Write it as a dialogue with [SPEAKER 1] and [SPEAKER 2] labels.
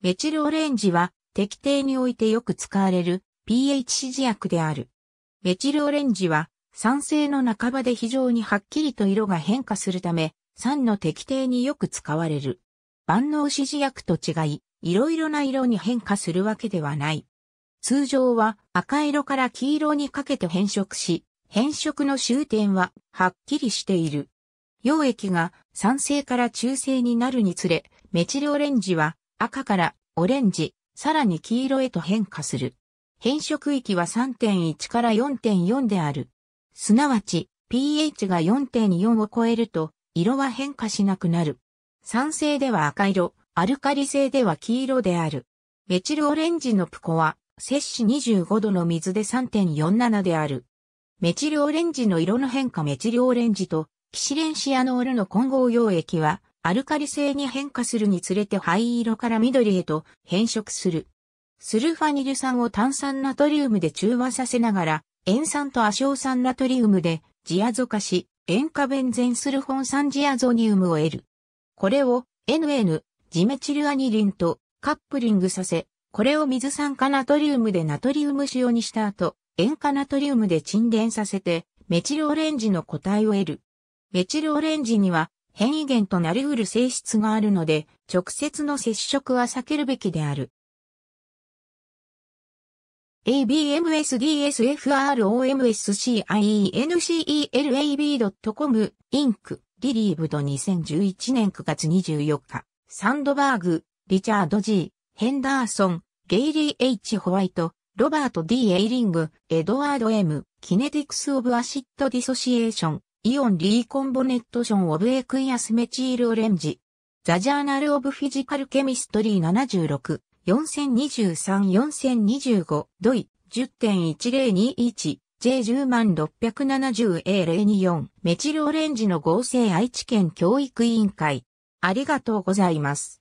[SPEAKER 1] メチルオレンジは適定においてよく使われる pH 指示薬である。メチルオレンジは酸性の半ばで非常にはっきりと色が変化するため酸の適定によく使われる。万能指示薬と違い、いろいろな色に変化するわけではない。通常は赤色から黄色にかけて変色し、変色の終点ははっきりしている。溶液が酸性から中性になるにつれ、メチルオレンジは赤からオレンジ、さらに黄色へと変化する。変色域は3.1から4.4である。すなわち、pH が4.4を超えると、色は変化しなくなる。酸性では赤色、アルカリ性では黄色である。メチルオレンジのプコは、摂氏25度の水で3.47である。メチルオレンジの色の変化メチルオレンジと、キシレンシアノールの混合溶液は、アルカリ性に変化するにつれて灰色から緑へと変色する。スルファニル酸を炭酸ナトリウムで中和させながら、塩酸と亜硝酸ナトリウムでジアゾ化し、塩化ベンゼンスルフォン酸ジアゾニウムを得る。これを NN、ジメチルアニリンとカップリングさせ、これを水酸化ナトリウムでナトリウム塩にした後、塩化ナトリウムで沈殿させて、メチルオレンジの個体を得る。メチルオレンジには変異源となり得る性質があるので、直接の接触は避けるべきである。abmsdsfromsciencelab.com Inc. リリーブド2011年9月24日サンドバーグ、リチャード G、ヘンダーソン、ゲイリー H ホワイト、ロバート D エイリング、エドワード M、キネティクス・オブ・アシッド・ディソシエーション、イオンリーコンボネットションオブエクイアスメチールオレンジ。ザジャーナルオブフィジカルケミストリー76、4023-4025、ドイ、10.1021。J10670A024 メチルオレンジの合成愛知県教育委員会。ありがとうございます。